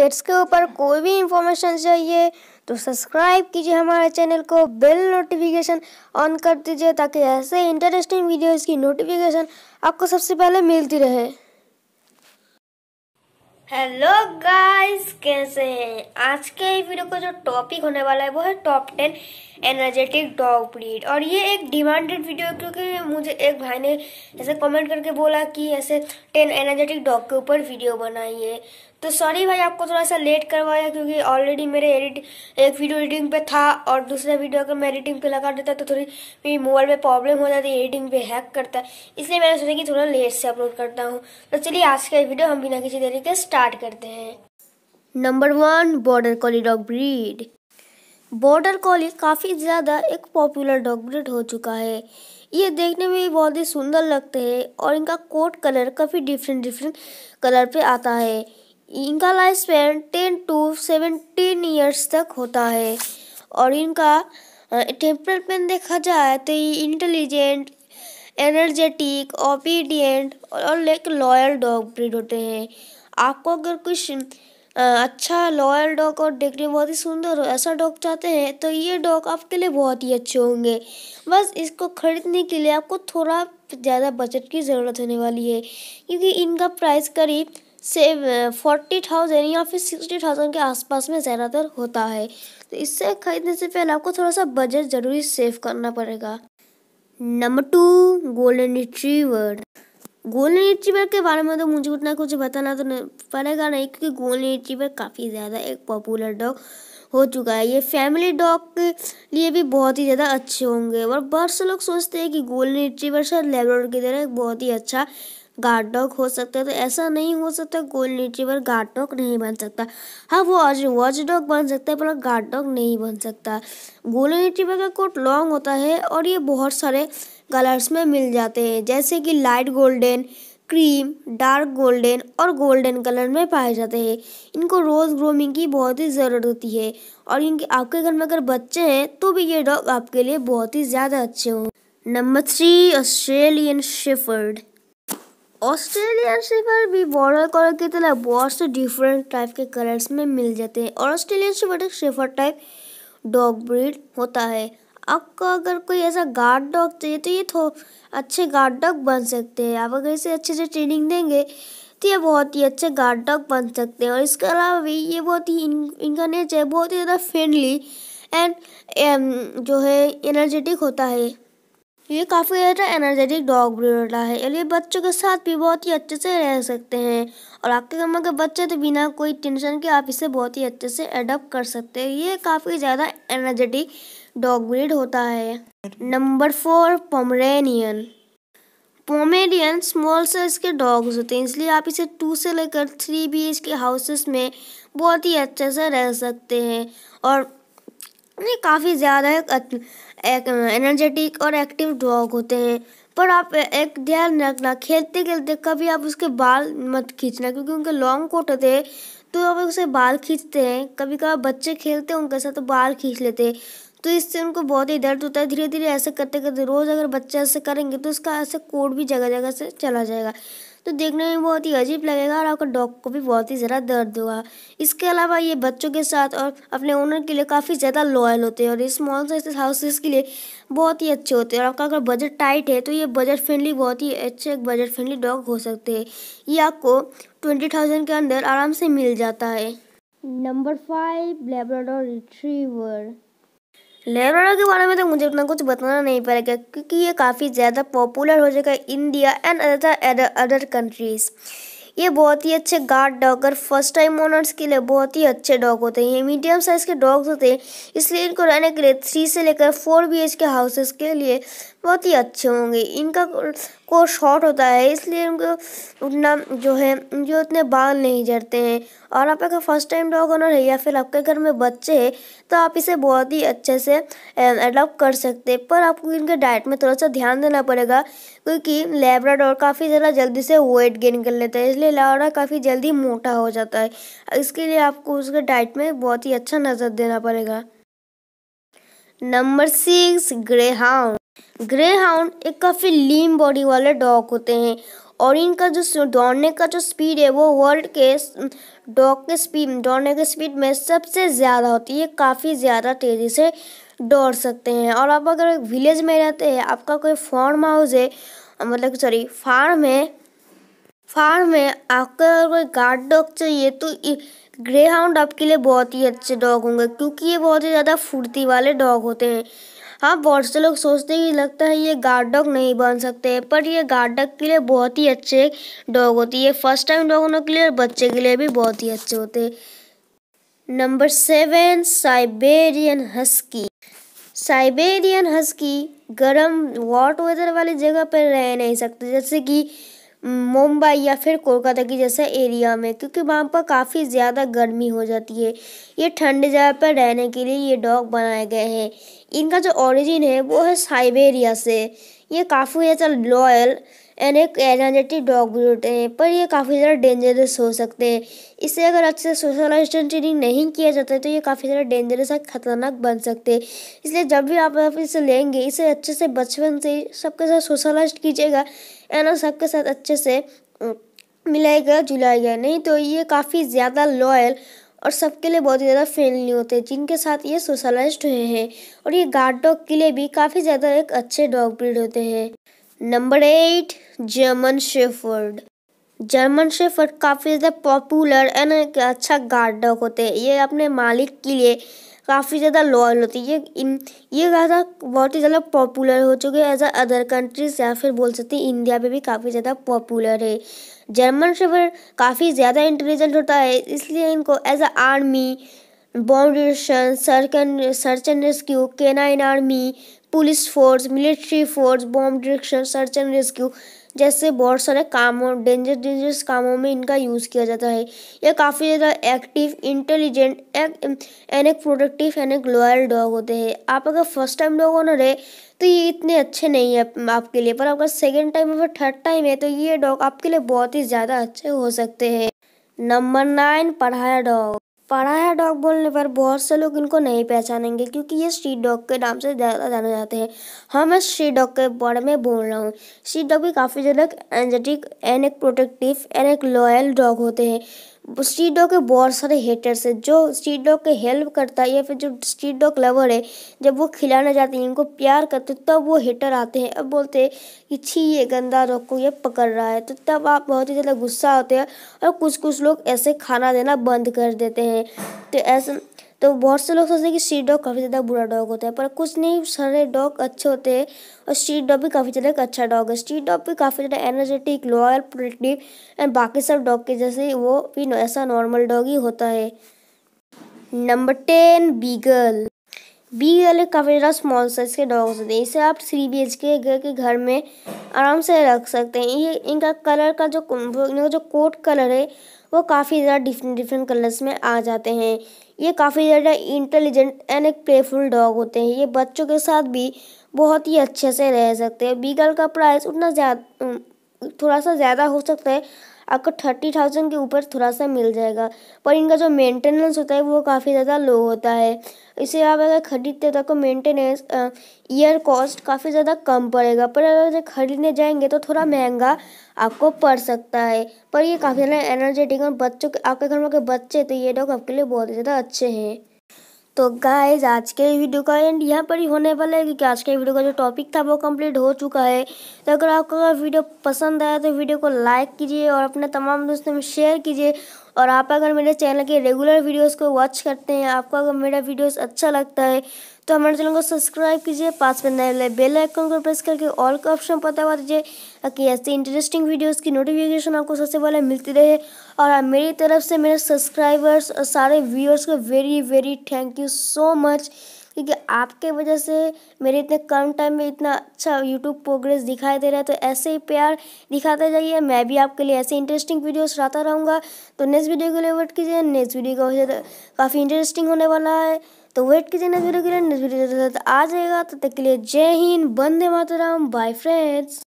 pets के ऊपर कोई भी इंफॉर्मेशन चाहिए तो सब्सक्राइब कीजिए हमारे चैनल को बेल नोटिफिकेशन ऑन कर दीजिए ताकि ऐसे इंटरेस्टिंग वीडियोस की नोटिफिकेशन आपको सबसे पहले मिलती रहे हेलो गाइस कैसे हैं आज के वीडियो का जो टॉपिक होने वाला है वो है top ten energetic dog breed और ये एक डिमांडेड वीडियो है क्योंकि मुझे एक भाई ने ऐसे कमेंट करके बोला कि ऐसे टेन एनर्जेटिक डॉग के ऊपर वीडियो बनाइए तो सॉरी भाई आपको थोड़ा सा लेट करवाया क्योंकि ऑलरेडी मेरे एडिट एक वीडियो एडिटिंग पे था और दूसरा वीडियो अगर मैं एडिटिंग पे लगा देता तो थोड़ी मेरी मोबाइल में प्रॉब्लम हो जाती है एडिटिंग पे हैक करता है इसलिए मैंने सोचा कि थोड़ा लेट से अपलोड करता हूँ तो चलिए आज का वीडियो हम बिना किसी देरी के स्टार्ट करते हैं number one border collie dog breed border collie काफ़ी ज़्यादा एक पॉपुलर डॉग ब्रीड हो चुका है ये देखने में भी बहुत ही सुंदर लगते हैं और इनका कोट कलर काफ़ी डिफरेंट डिफरेंट कलर पे आता है इनका life span ten to seventeen years तक होता है और इनका टेम्परमेंट देखा जाए तो ये इंटेलिजेंट एनर्जेटिक ओबीडियंट और एक लॉयल डॉग ब्रीड होते हैं आपको अगर कुछ अच्छा लॉयल डॉग और देखने में बहुत ही सुंदर हो ऐसा डॉग चाहते हैं तो ये डॉग आपके लिए बहुत ही अच्छे होंगे बस इसको खरीदने के लिए आपको थोड़ा ज़्यादा बजट की ज़रूरत होने वाली है क्योंकि इनका प्राइस करीब से फोर्टी थाउजेंड या फिर सिक्सटी थाउजेंड के आसपास में ज़्यादातर होता है तो इससे खरीदने से पहले आपको थोड़ा सा बजट ज़रूरी सेव करना पड़ेगा number two golden retriever golden retriever के बारे में तो मुझे उतना कुछ बताना तो नहीं पड़ेगा नहीं क्योंकि गोल्डन रिट्रीवर काफ़ी ज़्यादा एक पॉपुलर डॉग हो चुका है ये फैमिली डॉग के लिए भी बहुत ही ज़्यादा अच्छे होंगे और बहुत से लोग सोचते हैं कि गोल्डन रिट्रीवर शायद लेबर की तरह बहुत ही अच्छा गार्ड डॉग हो सकता है तो ऐसा नहीं हो सकता गोल्ड रिट्रीवर गार्ड डॉग नहीं बन सकता हाँ वो वॉच डॉग बन सकता है पर गार्ड डॉग नहीं बन सकता गोल्डन रिट्रीवर का कोट लॉन्ग होता है और ये बहुत सारे कलर्स में मिल जाते हैं जैसे कि light golden cream dark golden और गोल्डन कलर में पाए जाते हैं इनको रोज़ ग्रोमिंग की बहुत ही ज़रूरत होती है और इनके आपके घर में अगर बच्चे हैं तो भी ये डॉग आपके लिए बहुत ही ज़्यादा अच्छे हों number three Australian shepherd Australian shepherd भी बॉर्डर कलर की तरह बहुत से डिफरेंट टाइप के कलर्स में मिल जाते हैं और ऑस्ट्रेलियन शिवर एक शिफर टाइप डॉग ब्रीड होता है आपको अगर कोई ऐसा गार्ड डॉग चाहिए तो ये थो अच्छे गार्ड डॉग बन सकते हैं आप अगर इसे अच्छे से ट्रेनिंग देंगे तो ये बहुत ही अच्छे गार्ड डॉग बन सकते हैं और इसके अलावा भी ये बहुत ही इन, इनका नेचर बहुत ही ज़्यादा फ्रेंडली एंड जो है एनर्जेटिक होता है ये काफ़ी ज़्यादा एनर्जेटिक डॉग ब्रीड है और ये बच्चों के साथ भी बहुत ही अच्छे से रह सकते हैं और आपके घर में बच्चे तो बिना कोई टेंशन के आप इसे बहुत ही अच्छे से एडप्ट कर सकते हैं ये काफ़ी ज़्यादा एनर्जेटिक डॉग ब्रीड होता है number four Pomeranian Pomeranian small size के डॉग्स होते हैं इसलिए आप इसे टू से लेकर three B H K houses में बहुत ही अच्छे से रह सकते हैं और ये काफ़ी ज़्यादा एक एनर्जेटिक और एक्टिव डॉग होते हैं पर आप एक ध्यान रखना खेलते खेलते कभी आप उसके बाल मत खींचना क्योंकि उनके लॉन्ग कोट होते हैं तो आप उसे बाल खींचते हैं कभी कभार बच्चे खेलते हैं उनके साथ तो बाल खींच लेते हैं तो इससे उनको बहुत ही दर्द होता है धीरे धीरे ऐसे करते करते रोज़ अगर बच्चे ऐसे करेंगे तो उसका ऐसे कोड भी जगह जगह से चला जाएगा तो देखने में बहुत ही अजीब लगेगा और आपका डॉग को भी बहुत ही ज़्यादा दर्द होगा इसके अलावा ये बच्चों के साथ और अपने ओनर के लिए काफ़ी ज़्यादा लॉयल होते हैं और स्मॉल साइज हाउसेस के लिए बहुत ही अच्छे होते हैं और आपका अगर बजट टाइट है तो ये बजट फ्रेंडली बहुत ही अच्छे एक बजट फ्रेंडली डॉग हो सकते हैं ये आपको ट्वेंटी थाउजेंड के अंदर आराम से मिल जाता है number five Labrador retriever Labrador के बारे में तो मुझे उतना कुछ बताना नहीं पड़ेगा क्योंकि ये काफ़ी ज़्यादा पॉपुलर हो चुका है India and other other countries ये बहुत ही अच्छे गार्ड डॉग और फर्स्ट टाइम ओनर्स के लिए बहुत ही अच्छे डॉग होते हैं ये मीडियम साइज़ के डॉग्स होते हैं इसलिए इनको रहने के लिए थ्री से लेकर फोर बी के हाउसेस के लिए बहुत ही अच्छे होंगे इनका को शॉर्ट होता है इसलिए उनको उतना जो है जो उतने बाल नहीं झड़ते हैं और आप अगर फर्स्ट टाइम डॉग ऑनर है या फिर आपके घर में बच्चे हैं तो आप इसे बहुत ही अच्छे से अडॉप्ट कर सकते हैं पर आपको इनके डाइट में थोड़ा सा ध्यान देना पड़ेगा क्योंकि लेब्राडोर काफ़ी ज़्यादा जल्दी से वेट गेन कर लेता है इसलिए लेब्राडोर काफ़ी जल्दी मोटा हो जाता है इसके लिए आपको उसके डाइट में बहुत ही अच्छा नज़र देना पड़ेगा number six greyhound grey hound एक काफ़ी लीम बॉडी वाले डॉग होते हैं और इनका जो दौड़ने का जो स्पीड है वो वर्ल्ड के डॉग के स्पीड दौड़ने के स्पीड में सबसे ज़्यादा होती है काफ़ी ज़्यादा तेज़ी से दौड़ सकते हैं और आप अगर एक विलेज में रहते हैं आपका कोई फार्म हाउस है मतलब सॉरी फार्म है फार्म में आपका अगर कोई गार्ड डॉग चाहिए तो ग्रे हाउंड आपके लिए बहुत ही अच्छे डॉग होंगे क्योंकि ये बहुत ही ज़्यादा फुर्ती वाले डॉग होते हैं हाँ बहुत से लोग सोचते हैं कि लगता है ये गार्ड डॉग नहीं बन सकते पर ये गार्ड डॉग के लिए बहुत ही अच्छे डॉग होती है फर्स्ट टाइम डॉग के लिए और बच्चे के लिए भी बहुत ही अच्छे होते हैं number seven Siberian husky Siberian husky गर्म वॉट वेदर वाली जगह पर रह नहीं सकते जैसे कि मुंबई या फिर कोलकाता की जैसे एरिया में क्योंकि वहाँ पर काफ़ी ज़्यादा गर्मी हो जाती है ये ठंड जगह पर रहने के लिए ये डॉग बनाए गए हैं इनका जो ओरिजिन है वो है साइबेरिया से ये काफ़ी ज़्यादा लॉयल एंड एक एनर्जेटिक डॉग भी होते हैं पर ये काफ़ी ज़्यादा डेंजरस हो सकते हैं इसे अगर अच्छे से सोशल असिस्टेंट ट्रेनिंग नहीं किया जाता है तो ये काफ़ी ज़्यादा डेंजरस और ख़तरनाक बन सकते हैं इसलिए जब भी आप, इसे लेंगे इसे अच्छे से बचपन से सबके साथ सोशलाइज कीजिएगा एंड सबके साथ अच्छे से मिलाएगा जुलाएगा नहीं तो ये काफ़ी ज़्यादा लॉयल और सबके लिए बहुत ही ज़्यादा फ्रेंडली होते हैं जिनके साथ ये सोशलाइज हुए हैं और ये गार्ड डॉग के लिए भी काफ़ी ज़्यादा एक अच्छे डॉग ब्रीड होते हैं number eight German shepherd German shepherd काफ़ी ज़्यादा पॉपुलर एंड एक अच्छा गार्ड डॉग होते हैं ये अपने मालिक के लिए काफ़ी ज़्यादा लॉयल होती है ये इन ये ज़्यादा बहुत ही ज़्यादा पॉपुलर हो चुके हैं एज अ अदर कंट्रीज या फिर बोल सकते हैं इंडिया में भी काफ़ी ज़्यादा पॉपुलर है जर्मन शेफर्ड काफ़ी ज़्यादा इंटेलिजेंट होता है इसलिए इनको as a army bomb detection, search and, search and rescue, police force military force bomb detection search and rescue जैसे बहुत सारे कामों डेंजर डेंजरस कामों में इनका यूज़ किया जाता है यह काफ़ी ज़्यादा एक्टिव इंटेलिजेंट एंड एक प्रोडक्टिव एन एक लॉयल डॉग होते हैं आप अगर फर्स्ट टाइम डॉग ऑनर है तो ये इतने अच्छे नहीं है आपके लिए पर अगर सेकेंड टाइम या थर्ड टाइम है तो ये डॉग आपके लिए बहुत ही ज़्यादा अच्छे हो सकते हैं नंबर नाइन पढ़ाया डॉग पड़ा है डॉग बोलने पर बहुत से लोग इनको नहीं पहचानेंगे क्योंकि ये स्ट्रीट डॉग के नाम से ज़्यादा जाने जाते हैं हाँ मैं स्ट्रीट डॉग के बारे में बोल रहा हूँ स्ट्रीट डॉग भी काफ़ी ज़्यादा एनर्जेटिक एंड एक प्रोटेक्टिव एंड एक लॉयल डॉग होते हैं स्ट्रीट डॉग के बहुत सारे हेटर्स हैं जो स्ट्रीट डॉग के हेल्प करता है या फिर जो स्ट्रीट डॉग लवर है जब वो खिलाना चाहते हैं इनको प्यार करते तब तो वो हेटर आते हैं अब बोलते हैं कि छी ये गंदा डॉग को ये पकड़ रहा है तो तब आप बहुत ही ज़्यादा गुस्सा होते हैं और कुछ कुछ लोग ऐसे खाना देना बंद कर देते हैं तो ऐसे तो बहुत से लोग सोचते हैं कि स्ट्रीट डॉग काफ़ी ज़्यादा बुरा डॉग होता है पर कुछ नहीं सारे डॉग अच्छे होते हैं और स्ट्रीट डॉग भी काफ़ी ज़्यादा एक अच्छा डॉग है स्ट्रीट डॉग भी काफ़ी ज़्यादा एनर्जेटिक लॉयल प्रोटेक्टिव एंड बाकी सब डॉग के जैसे वो भी ऐसा नॉर्मल डॉग ही होता है नंबर टेन बीगल बी वाले काफ़ी ज़्यादा स्मॉल साइज़ के डॉग्स होते हैं इसे आप थ्री बी एच के के घर में आराम से रख सकते हैं ये इनका कलर का जो इनका जो कोट कलर है वो काफ़ी ज़्यादा डिफरेंट डिफरेंट कलर्स में आ जाते हैं ये काफ़ी ज़्यादा इंटेलिजेंट एंड एक प्लेफुल डॉग होते हैं ये बच्चों के साथ भी बहुत ही अच्छे से रह सकते हैं बीगल का प्राइस उतना ज़्यादा थोड़ा सा ज़्यादा हो सकता है आपको थर्टी थाउजेंड के ऊपर थोड़ा सा मिल जाएगा पर इनका जो मेंटेनेंस होता है वो काफ़ी ज़्यादा लो होता है इसे आप अगर ख़रीदते हो तो आपको मेंटेनेंस ईयर कॉस्ट काफ़ी ज़्यादा कम पड़ेगा पर अगर ख़रीदने जाएंगे तो थोड़ा महंगा आपको पड़ सकता है पर ये काफ़ी ज़्यादा एनर्जेटिक और बच्चों के आपके घर में बच्चे तो ये डॉग आपके लिए बहुत ज़्यादा अच्छे हैं तो गाइज आज के वीडियो का एंड यहाँ पर ही होने वाला है क्योंकि आज के वीडियो का जो टॉपिक था वो कंप्लीट हो चुका है तो अगर आपको वीडियो पसंद आया तो वीडियो को लाइक कीजिए और अपने तमाम दोस्तों में शेयर कीजिए और आप अगर मेरे चैनल के रेगुलर वीडियोस को वॉच करते हैं आपको अगर मेरा वीडियोस अच्छा लगता है तो हमारे चैनल को सब्सक्राइब कीजिए पास में नए बेल आइकन को प्रेस करके ऑल का ऑप्शन पता हुआ दीजिए ताकि ऐसे इंटरेस्टिंग वीडियोस की नोटिफिकेशन आपको सबसे पहले मिलती रहे और मेरी तरफ से मेरे सब्सक्राइबर्स और सारे व्यूअर्स को very very thank you so much क्योंकि आपके वजह से मेरे इतने कम टाइम में इतना अच्छा यूट्यूब प्रोग्रेस दिखाई दे रहा है तो ऐसे ही प्यार दिखाते जाइए मैं भी आपके लिए ऐसे इंटरेस्टिंग वीडियोस लाता रहूँगा तो नेक्स्ट वीडियो के लिए वेट कीजिए नेक्स्ट वीडियो का वजह काफ़ी इंटरेस्टिंग होने वाला है तो वेट कीजिए नेक्स्ट वीडियो के लिए नेक्स्ट वीडियो आ जाएगा तब तो तक के लिए जय हिंद बंदे मातराम बाय फ्रेंड्स